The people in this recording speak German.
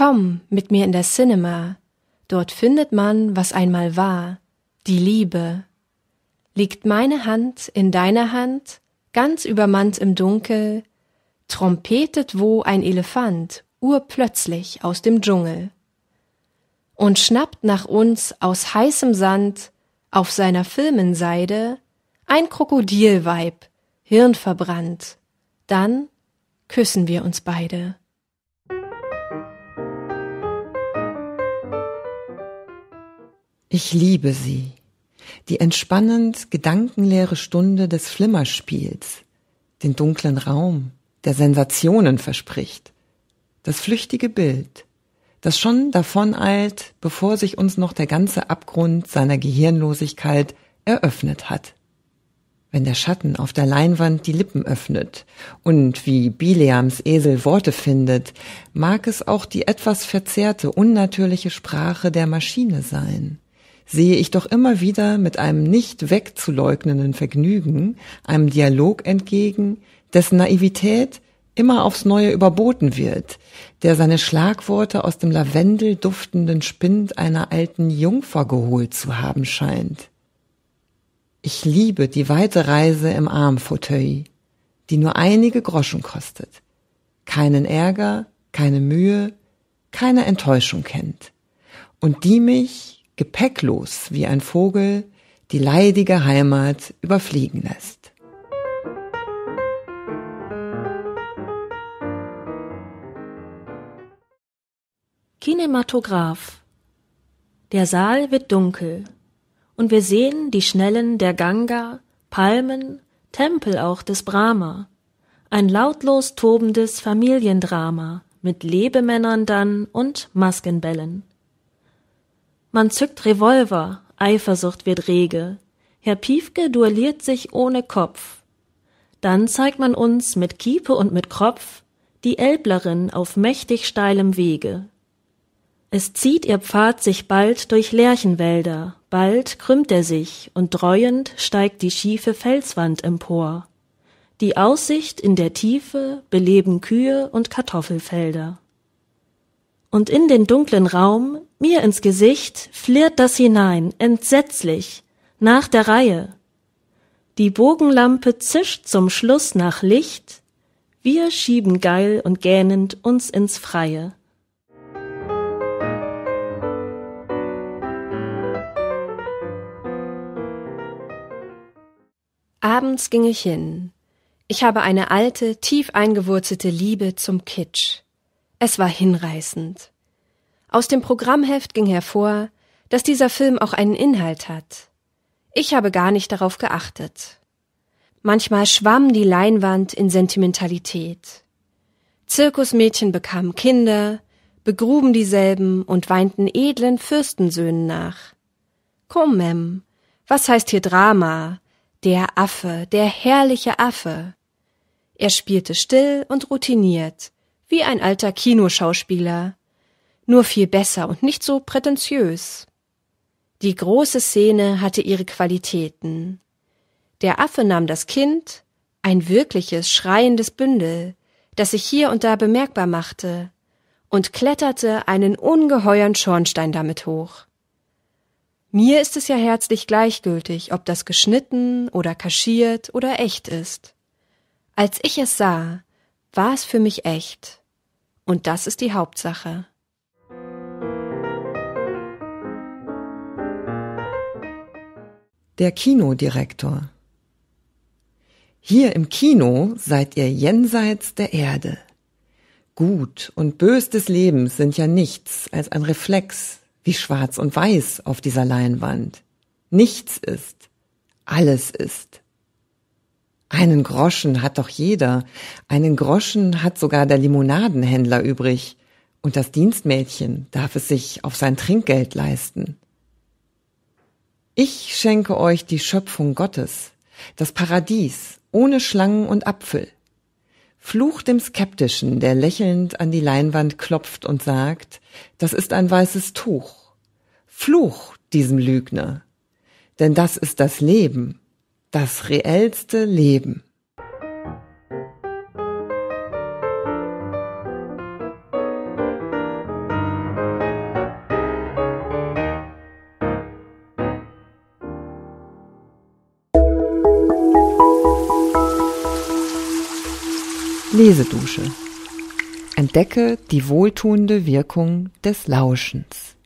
Komm mit mir in das Cinema, dort findet man, was einmal war, die Liebe. Liegt meine Hand in deiner Hand, ganz übermannt im Dunkel, trompetet wo ein Elefant urplötzlich aus dem Dschungel und schnappt nach uns aus heißem Sand auf seiner Filmenseide ein Krokodilweib, hirnverbrannt. Dann küssen wir uns beide. Ich liebe sie. Die entspannend gedankenleere Stunde des Flimmerspiels, den dunklen Raum, der Sensationen verspricht, das flüchtige Bild, das schon davon eilt, bevor sich uns noch der ganze Abgrund seiner Gehirnlosigkeit eröffnet hat. Wenn der Schatten auf der Leinwand die Lippen öffnet und wie Bileams Esel Worte findet, mag es auch die etwas verzerrte, unnatürliche Sprache der Maschine sein sehe ich doch immer wieder mit einem nicht wegzuleugnenden Vergnügen einem Dialog entgegen, dessen Naivität immer aufs Neue überboten wird, der seine Schlagworte aus dem lavendelduftenden Spind einer alten Jungfer geholt zu haben scheint. Ich liebe die weite Reise im Armfauteuil, die nur einige Groschen kostet, keinen Ärger, keine Mühe, keine Enttäuschung kennt und die mich, gepäcklos wie ein Vogel die leidige Heimat überfliegen lässt. Kinematograph. Der Saal wird dunkel und wir sehen die Schnellen der Ganga, Palmen, Tempel auch des Brahma. Ein lautlos tobendes Familiendrama mit Lebemännern dann und Maskenbällen. Man zückt Revolver, Eifersucht wird rege. Herr Piefke duelliert sich ohne Kopf. Dann zeigt man uns mit Kiepe und mit Kropf die Elblerin auf mächtig steilem Wege. Es zieht ihr Pfad sich bald durch Lärchenwälder, bald krümmt er sich und dreuend steigt die schiefe Felswand empor. Die Aussicht in der Tiefe beleben Kühe und Kartoffelfelder und in den dunklen Raum, mir ins Gesicht, flirrt das hinein, entsetzlich, nach der Reihe. Die Bogenlampe zischt zum Schluss nach Licht, wir schieben geil und gähnend uns ins Freie. Abends ging ich hin. Ich habe eine alte, tief eingewurzelte Liebe zum Kitsch. Es war hinreißend. Aus dem Programmheft ging hervor, dass dieser Film auch einen Inhalt hat. Ich habe gar nicht darauf geachtet. Manchmal schwamm die Leinwand in Sentimentalität. Zirkusmädchen bekamen Kinder, begruben dieselben und weinten edlen Fürstensöhnen nach. Komm, Mem, was heißt hier Drama? Der Affe, der herrliche Affe. Er spielte still und routiniert, wie ein alter Kinoschauspieler, nur viel besser und nicht so prätentiös. Die große Szene hatte ihre Qualitäten. Der Affe nahm das Kind, ein wirkliches, schreiendes Bündel, das sich hier und da bemerkbar machte, und kletterte einen ungeheuern Schornstein damit hoch. Mir ist es ja herzlich gleichgültig, ob das geschnitten oder kaschiert oder echt ist. Als ich es sah, war es für mich echt. Und das ist die Hauptsache. Der Kinodirektor. Hier im Kino seid ihr jenseits der Erde. Gut und Bös des Lebens sind ja nichts als ein Reflex, wie schwarz und weiß auf dieser Leinwand. Nichts ist. Alles ist. Einen Groschen hat doch jeder. Einen Groschen hat sogar der Limonadenhändler übrig. Und das Dienstmädchen darf es sich auf sein Trinkgeld leisten. Ich schenke euch die Schöpfung Gottes, das Paradies ohne Schlangen und Apfel. Fluch dem Skeptischen, der lächelnd an die Leinwand klopft und sagt, das ist ein weißes Tuch. Fluch diesem Lügner, denn das ist das Leben, das reellste Leben. Lesedusche. Entdecke die wohltuende Wirkung des Lauschens.